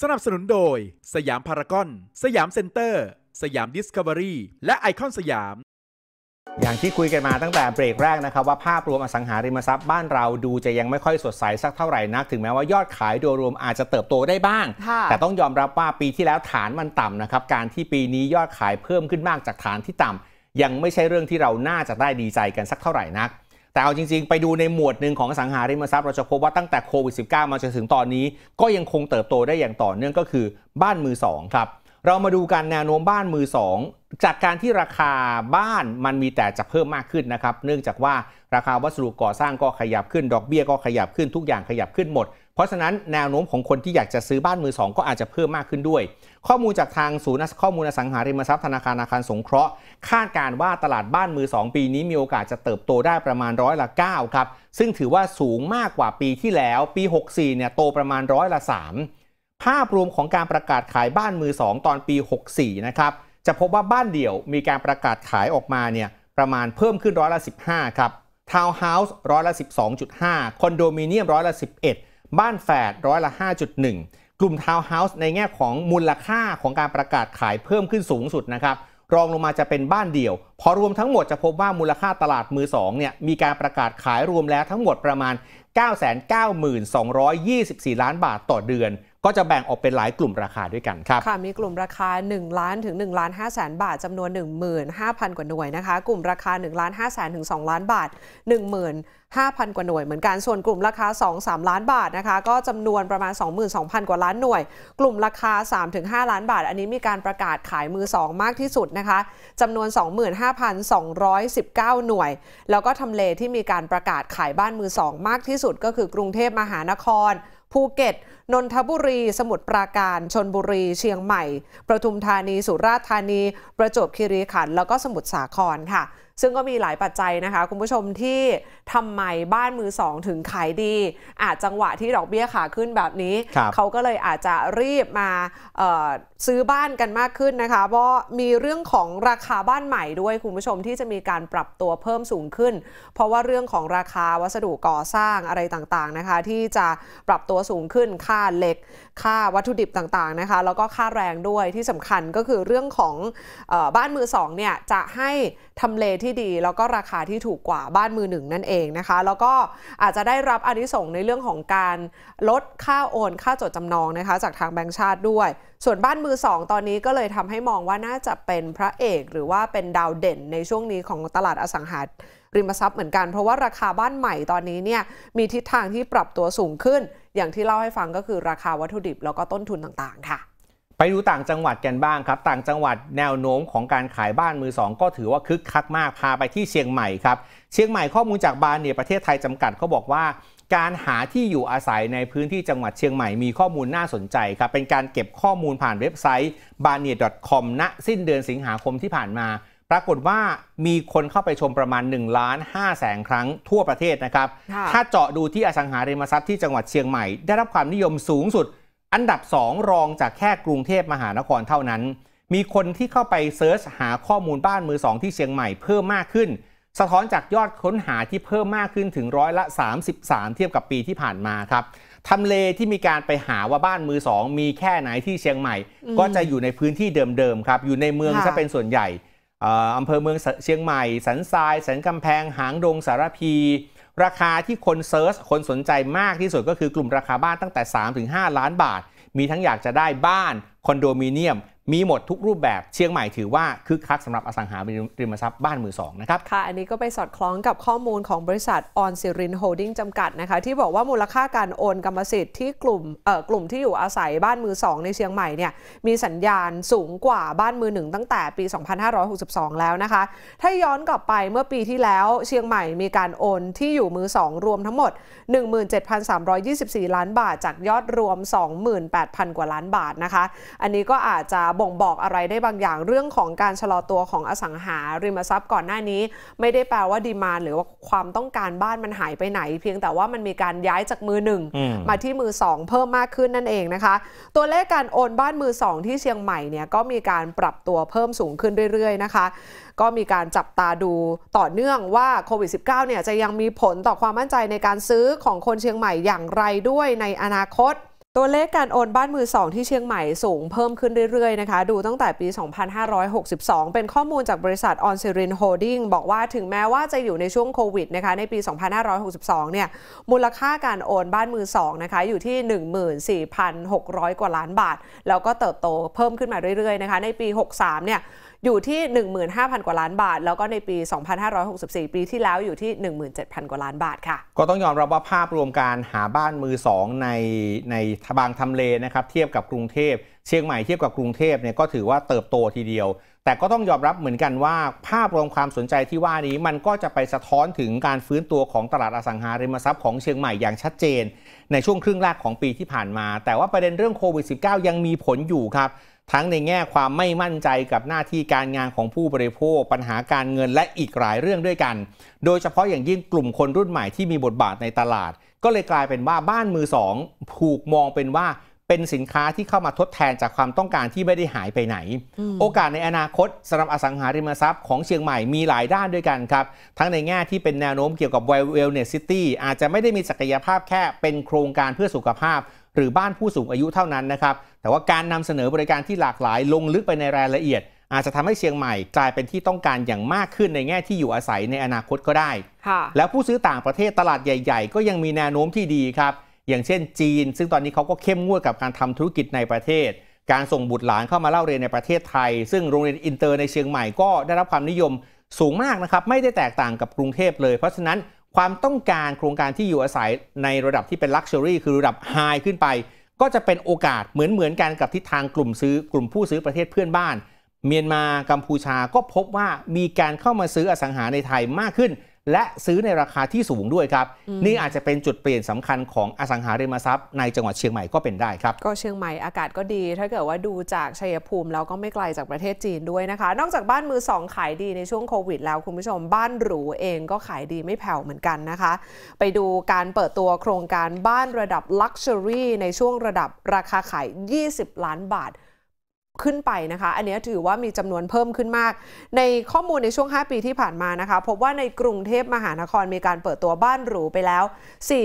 สนับสนุนโดย สยามพารากอน สยามเซ็นเตอร์ สยามดิสคัฟเวอรี่และไอคอนสยาม อย่างที่คุยกันมาตั้งแต่เบรกแรกนะครับ ว่าภาพรวมอสังหาริมทรัพย์บ้านเรา ดูจะยังไม่ค่อยสดใสสักเท่าไหร่นัก ถึงแม้ว่ายอดขาย โดยรวมอาจจะเติบโตได้บ้าง แต่ต้องยอมรับว่าปีที่แล้วฐานมันต่ำนะครับ การที่ปีนี้ยอดขายเพิ่มขึ้นมากจากฐานที่ต่ำยังไม่ใช่เรื่องที่เราน่าจะได้ดีใจกันสักเท่าไหร่นักแต่เอาจริงๆไปดูในหมวดหนึ่งของสังหาริมทรัพย์ เราจะพบว่าตั้งแต่โควิด -19 มาจนถึงตอนนี้ ก็ยังคงเติบโตได้อย่างต่อเนื่องก็คือบ้านมือสองครับเรามาดูกันแนวโน้มบ้านมือสองจากการที่ราคาบ้านมันมีแต่จะเพิ่มมากขึ้นนะครับเนื่องจากว่าราคาวัสดุก่อสร้างก็ขยับขึ้นดอกเบี้ยก็ขยับขึ้นทุกอย่างขยับขึ้นหมดเพราะฉะนั้นแนวโน้มของคนที่อยากจะซื้อบ้านมือสองก็อาจจะเพิ่มมากขึ้นด้วย ข้อมูลจากทางศูนย์ข้อมูลอสังหาริมทรัพย์ธนาคารอาคารสงเคราะห์คาดการว่าตลาดบ้านมือสองปีนี้มีโอกาสจะเติบโตได้ประมาณร้อยละ9ครับซึ่งถือว่าสูงมากกว่าปีที่แล้ว ปี 64เนี่ยโตประมาณร้อยละ3 ภาพรวมของการประกาศขายบ้านมือสองตอนปี 64นะครับจะพบว่าบ้านเดี่ยวมีการประกาศขายออกมาเนี่ยประมาณเพิ่มขึ้นร้อยละ15ครับทาวน์เฮาส์ร้อยละ12.5คอนโดมิเนียมร้อยละ11บ้านแฝดร้อยละ5.1 กลุ่มทาวน์เฮาส์ในแง่ของมูลค่าของการประกาศขายเพิ่มขึ้นสูงสุดนะครับ รองลงมาจะเป็นบ้านเดี่ยว พอรวมทั้งหมดจะพบว่ามูลค่าตลาดมือ2เนี่ยมีการประกาศขายรวมแล้วทั้งหมดประมาณ 9 9 2 2 4 ล้านบาทต่อเดือนก็จะแบ่งออกเป็นหลายกลุ่มราคาด้วยกันครับค่ะ มีกลุ่มราคา1ล้านถึง1ล้าน5แสนบาทจำนวน15,000กว่าหน่วยนะคะ กลุ่มราคา1ล้าน5แสนถึง2ล้านบาท15,000 กว่าหน่วย เหมือนกันส่วนกลุ่มราคา 2-3 ล้านบาทนะคะ ก็จำนวนประมาณ 22,000 กว่าล้านหน่วย กลุ่มราคา 3-5 ล้านบาท อันนี้มีการประกาศขายมือ 2 มากที่สุดนะคะจำนวน 25,219 หน่วย แล้วก็ทำเลที่มีการประกาศขายบ้านมือ 2 มากที่สุด ก็คือกรุงเทพมหานครภูเก็ตนนทบุรี สมุทรปราการชนบุรี เชียงใหม่ ประทุมธานี สุราษฎร์ธานี ประจวบคีรีขันธ์แล้วก็สมุทรสาครค่ะ ซึ่งก็มีหลายปัจจัยนะคะ คุณผู้ชมที่ทำไมบ้านมือสองถึงขายดี อาจจังหวะที่ดอกเบี้ยขาขึ้นแบบนี้ เขาก็เลยอาจจะรีบมาซื้อบ้านกันมากขึ้นนะคะ เพราะมีเรื่องของราคาบ้านใหม่ด้วยคุณผู้ชมที่จะมีการปรับตัวเพิ่มสูงขึ้น เพราะว่าเรื่องของราคาวัสดุก่อสร้างอะไรต่างๆนะคะที่จะปรับตัวสูงขึ้น ค่าเหล็ก ค่าวัตถุดิบต่างๆนะคะแล้วก็ค่าแรงด้วยที่สำคัญก็คือเรื่องของออบ้านมือสองเนี่ยจะให้ทำเลที่ดี แล้วก็ราคาที่ถูกกว่าบ้านมือหนึ่งนั่นเองนะคะแล้วก็อาจจะได้รับอนิสงในเรื่องของการลดค่าโอนค่าจดจำนองนะคะจากทางแบงก์ชาติด้วยส่วนบ้านมือสองตอนนี้ก็เลยทำให้มองว่าน่าจะเป็นพระเอกหรือว่าเป็นดาวเด่นในช่วงนี้ของตลาดอสังหาริมทรัพย์เหมือนกันเพราะว่าราคาบ้านใหม่ตอนนี้เนี่ยมีทิศทางที่ปรับตัวสูงขึ้น อย่างที่เล่าให้ฟังก็คือราคาวัตถุดิบแล้วก็ต้นทุนต่างๆค่ะ ไปดูต่างจังหวัดกันบ้างครับ ต่างจังหวัดแนวโน้มของการขายบ้านมือสองก็ถือว่าคึกคักมากพาไปที่เชียงใหม่ครับเชียงใหม่ข้อมูลจากบานเนี่ยประเทศไทยจำกัดเขาบอกว่าการหาที่อยู่อาศัยในพื้นที่จังหวัดเชียงใหม่มีข้อมูลน่าสนใจครับเป็นการเก็บข้อมูลผ่านเว็บไซต์ b a n i e c o m ณ สิ้นเดือนสิงหาคมที่ผ่านมา ปรากฏว่ามีคนเข้าไปชมประมาณ1ล้าน5แสนครั้งทั่วประเทศนะครับ ถ้าเจาะดูที่อสังหาริมทรัพย์ที่จังหวัดเชียงใหม่ได้รับความนิยมสูงสุด อันดับ 2 รองจากแค่กรุงเทพมหานครเท่านั้น มีคนที่เข้าไปเซิร์ชหาข้อมูลบ้านมือสองที่เชียงใหม่เพิ่มมากขึ้นสะท้อนจากยอดค้นหาที่เพิ่มมากขึ้นถึงร้อยละ 33 เทียบกับปีที่ผ่านมาครับ ทำเลที่มีการไปหาว่าบ้านมือสองมีแค่ไหนที่เชียงใหม่ ก็จะอยู่ในพื้นที่เดิมๆครับ อยู่ในเมืองซะเป็นส่วนใหญ่อำเภอเมืองเชียงใหม่ สันทรายสันกำแพงหางดงสารพี ราคาที่คนเซิร์ชคนสนใจมากที่สุดก็คือกลุ่มราคาบ้านตั้งแต่3-5ล้านบาท มีทั้งอยากจะได้บ้านคอนโดมิเนียมมีหมดทุกรูปแบบเชียงใหม่ถือว่าคึกคักสำหรับอสังหาริมทรัพย์บ้านมือสองนะครับค่ะอันนี้ก็ไปสอดคล้องกับข้อมูลของบริษัท ออนซิรินโฮดดิ้งจำกัดนะคะที่บอกว่ามูลค่าการโอนกรรมสิทธิ์ที่กลุ่มเอ่อกลุ่มที่อยู่อาศัยบ้านมือสองในเชียงใหม่เนี่ยมีสัญญาณสูงกว่าบ้านมือหนึ่งตั้งแต่ปี 2562 แล้วนะคะ ถ้าย้อนกลับไปเมื่อปีที่แล้วเชียงใหม่มีการโอนที่อยู่มือสองรวมทั้งหมด 17,324 ล้านบาทจากยอดรวม 28,000 กว่าล้านบาทนะคะ อันนี้ก็อาจจะบ่งบอกอะไรได้บางอย่างเรื่องของการชะลอตัวของอสังหาริมทรัพย์ก่อนหน้านี้ ไม่ได้แปลว่าดีมานหรือว่าความต้องการบ้านมันหายไปไหน เพียงแต่ว่ามันมีการย้ายจากมือหนึ่งมาที่มือ 2 เพิ่มมากขึ้นนั่นเองนะคะ ตัวเลขการโอนบ้านมือ 2 ที่เชียงใหม่เนี่ยก็มีการปรับตัวเพิ่มสูงขึ้นเรื่อยๆ นะคะ ก็มีการจับตาดูต่อเนื่องว่าโควิด -19 เนี่ยจะยังมีผลต่อความมั่นใจในการซื้อของคนเชียงใหม่อย่างไรด้วยในอนาคตตัวเลขการโอนบ้านมือสองที่เชียงใหม่สูงเพิ่มขึ้นเรื่อยๆนะคะดูตั้งแต่ปี 2562 เป็นข้อมูลจากบริษัทออนซิรินโฮดดิ้งบอกว่าถึงแม้ว่าจะอยู่ในช่วงโควิดนะคะในปี 2562 เนี่ยมูลค่าการโอนบ้านมือสองนะคะอยู่ที่ 14,600 กว่าล้านบาท แล้วก็เติบโตเพิ่มขึ้นมาเรื่อยๆนะคะในปี 63 เนี่ยอยู่ที่ 15,000 กว่าล้านบาท แล้วก็ในปี 2564 ปีที่แล้วอยู่ที่ 17,000กว่าล้านบาทค่ะก็ต้องยอมรับว่าภาพรวมการหาบ้านมือสองในในบางทำเลนะครับเทียบกับกรุงเทพ เชียงใหม่เทียบกับกรุงเทพเนี่ยก็ถือว่าเติบโตทีเดียว แต่ก็ต้องยอมรับเหมือนกันว่าภาพรวมความสนใจที่ว่านี้ มันก็จะไปสะท้อนถึงการฟื้นตัวของตลาดอสังหาริมทรัพย์ของเชียงใหม่อย่างชัดเจนในช่วงครึ่งแรกของปีที่ผ่านมาแต่ว่าประเด็นเรื่องโควิด -19 ยังมีผลอยู่ครับทั้งในแง่ความไม่มั่นใจกับหน้าที่การงานของผู้บริโภค ปัญหาการเงินและอีกหลายเรื่องด้วยกัน โดยเฉพาะอย่างยิ่งกลุ่มคนรุ่นใหม่ที่มีบทบาทในตลาด ก็เลยกลายเป็นว่าบ้านมือสองผูกมองเป็นว่าเป็นสินค้าที่เข้ามาทดแทนจากความต้องการที่ไม่ได้หายไปไหน โอกาสในอนาคตสำหรับอสังหาริมทรัพย์ ของเชียงใหม่มีหลายด้านด้วยกันครับ ทั้งในแง่ที่เป็นแนวโน้มเกี่ยวกับ Wellness City อาจจะไม่ได้มีศักยภาพแค่เป็นโครงการเพื่อสุขภาพหรือบ้านผู้สูงอายุเท่านั้นนะครับ แต่ว่าการนำเสนอบริการที่หลากหลายลงลึกไปในรายละเอียด อาจจะทำให้เชียงใหม่ กลายเป็นที่ต้องการอย่างมากขึ้นในแง่ที่อยู่อาศัยในอนาคตก็ได้ แล้วผู้ซื้อต่างประเทศตลาดใหญ่ ๆ ก็ยังมีแนวโน้มที่ดีครับ อย่างเช่น จีน ซึ่งตอนนี้เขาก็เข้มงวดกับการทำธุรกิจในประเทศ การส่งบุตรหลานเข้ามาเล่าเรียนในประเทศไทย ซึ่งโรงเรียนอินเตอร์ในเชียงใหม่ก็ได้รับความนิยมสูงมากนะครับไม่ได้แตกต่างกับกรุงเทพเลยเพราะฉะนั้นความต้องการโครงการที่อยู่อาศัยในระดับที่เป็นลักชัวรี่คือระดับไฮขึ้นไป ก็จะเป็นโอกาสเหมือนเหมือนกันกับทิศทางกลุ่มซื้อกลุ่มผู้ซื้อประเทศเพื่อนบ้าน เมียนมากัมพูชาก็พบว่ามีการเข้ามาซื้ออสังหาในไทยมากขึ้นและซื้อในราคาที่สูงด้วยครับ นี่อาจจะเป็นจุดเปลี่ยนสำคัญของอสังหาริมทรัพย์ ในจังหวัดเชียงใหม่ก็เป็นได้ครับ ก็เชียงใหม่อากาศก็ดี ถ้าเกิดว่าดูจากชัยภูมิแล้วก็ไม่ไกลจากประเทศจีนด้วยนะคะ นอกจากบ้านมือสองขายดีในช่วงโควิดแล้วคุณผู้ชมบ้านหรูเองก็ขายดีไม่แผ่วเหมือนกันนะคะไปดูการเปิดตัวโครงการบ้านระดับลักชัวรี่ในช่วงระดับราคาขาย20 ล้านบาทขึ้นไปนะคะ อันนี้ถือว่ามีจำนวนเพิ่มขึ้นมาก ในข้อมูลในช่วง 5 ปีที่ผ่านมานะคะ พบว่าในกรุงเทพมหานครมีการเปิดตัวบ้านหรูไปแล้ว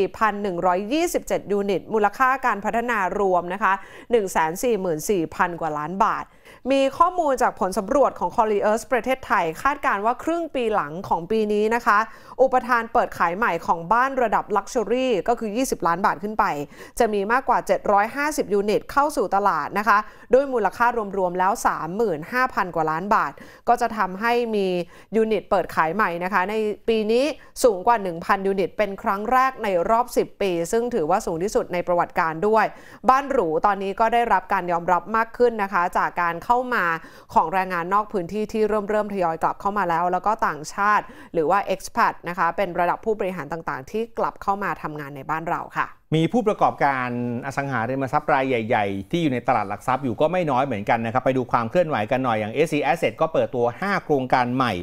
4,127 ยูนิต มูลค่าการพัฒนารวมนะคะ 144,000 กว่าล้านบาทมีข้อมูลจากผลสำรวจของ c o l i e r s ประเทศไทยคาดการว่าครึ่งปีหลังของปีนี้นะคะ อุปทานเปิดขายใหม่ของบ้านระดับลักชัวรี่ก็คือ 20 ล้านบาทขึ้นไป จะมีมากกว่า 750 ยูนิตเข้าสู่ตลาดนะคะ ด้วยมูลค่ารวมๆแล้ว 35,000 กว่าล้านบาท ก็จะทำให้มียูนิตเปิดขายใหม่นะคะ ในปีนี้สูงกว่า 1,000 ยูนิตเป็นครั้งแรกในรอบ 10 ปี ซึ่งถือว่าสูงที่สุดในประวัติการด้วย บ้านหรูตอนนี้ก็ได้รับการยอมรับมากขึ้นนะคะ จากการเข้ามาของแรงงานนอกพื้นที่ ที่เริ่มเริ่มทยอยกลับเข้ามาแล้ว แล้วก็ต่างชาติ หรือว่าเอ e x p ์ t นะคะเป็นระดับผู้บริหารต่างๆ ที่กลับเข้ามาทำงานในบ้านเราค่ะ มีผู้ประกอบการอสังหาริมทรัพย์รายใหญ่ ๆ ที่อยู่ในตลาดหลักทรัพย์อยู่ก็ไม่น้อยเหมือนกันนะครับ ไปดูความเคลื่อนไหวกันหน่อยอย่าง s อ Asset ก็เปิดตัว 5 โครงการใหม่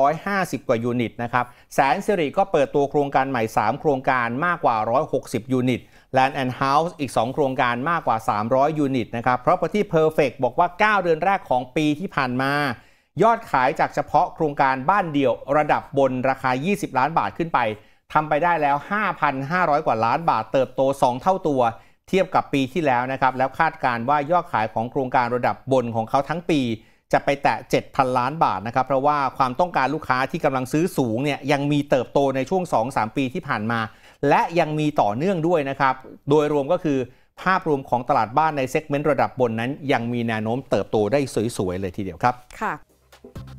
250 กว่ายูนิตนะครับแสนสิริก็เปิดตัวโครงการใหม่ 3 โครงการมากกว่า 160 ยูนิต Land and House อีก 2 โครงการมากกว่า 300 ยูนิตนะครับ Property Perfect บอกว่า 9 เดือนแรกของปีที่ผ่านมา ยอดขายจากเฉพาะโครงการบ้านเดี่ยวระดับบนราคา 20 ล้านบาทขึ้นไปทำไปได้แล้ว 5,500 กว่าล้านบาทเติบโต 2 เท่าตัวเทียบกับปีที่แล้วนะครับแล้วคาดการว่ายอดขายของโครงการระดับบนของเขาทั้งปี จะไปแตะ7,000 ล้านบาทนะครับเพราะว่าความต้องการลูกค้าที่กำลังซื้อสูงเนี่ยยังมีเติบโตในช่วง 2-3 ปีที่ผ่านมาและยังมีต่อเนื่องด้วยนะครับ โดยรวมก็คือภาพรวมของตลาดบ้านในเซกเมนต์ระดับบนนั้น ยังมีแนวโน้มเติบโตได้สวยๆ เลยทีเดียวครับ ค่ะ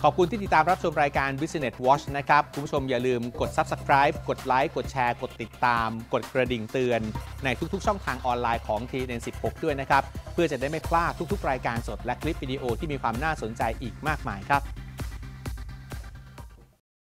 ขอบคุณที่ติดตามรับชมรายการ Business Watch นะครับ คุณผู้ชมอย่าลืมกด Subscribe กดไลค์ กดแชร์ กดติดตาม กดกระดิ่งเตือน ในทุกๆ ช่องทางออนไลน์ของ TN16 ด้วยนะครับ เพื่อจะได้ไม่พลาดทุกๆ รายการสด และคลิปวิดีโอที่มีความน่าสนใจอีกมากมายครับ